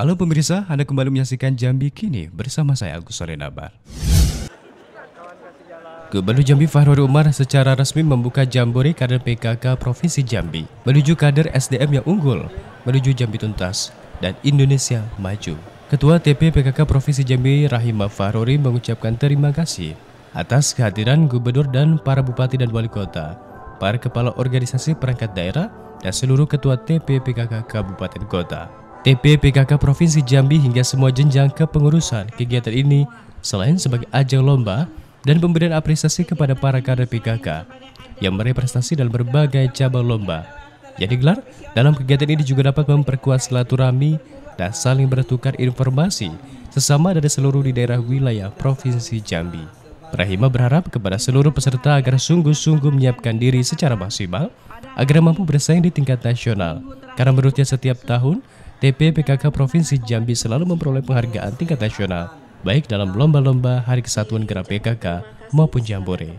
Halo pemirsa, Anda kembali menyaksikan Jambi Kini bersama saya Agus Sorenabar. Gubernur Jambi Fahrul Umar secara resmi membuka Jambore kader PKK Provinsi Jambi menuju kader SDM yang unggul, menuju Jambi tuntas dan Indonesia maju. Ketua TP PKK Provinsi Jambi Rahimah Fahrori mengucapkan terima kasih atas kehadiran gubernur dan para bupati dan wali kota, para kepala organisasi perangkat daerah, dan seluruh ketua TP PKK Kabupaten Kota. TP e PKK Provinsi Jambi hingga semua jenjang kepengurusan. Kegiatan ini selain sebagai ajang lomba dan pemberian apresiasi kepada para kader PKK yang merepresentasi dalam berbagai cabang lomba jadi gelar dalam kegiatan ini juga dapat memperkuat silaturahmi dan saling bertukar informasi sesama dari seluruh di daerah wilayah Provinsi Jambi. Rahima berharap kepada seluruh peserta agar sungguh-sungguh menyiapkan diri secara maksimal agar mampu bersaing di tingkat nasional. Karena menurutnya setiap tahun, TP PKK Provinsi Jambi selalu memperoleh penghargaan tingkat nasional, baik dalam lomba-lomba Hari Kesatuan Gerak PKK maupun Jambore.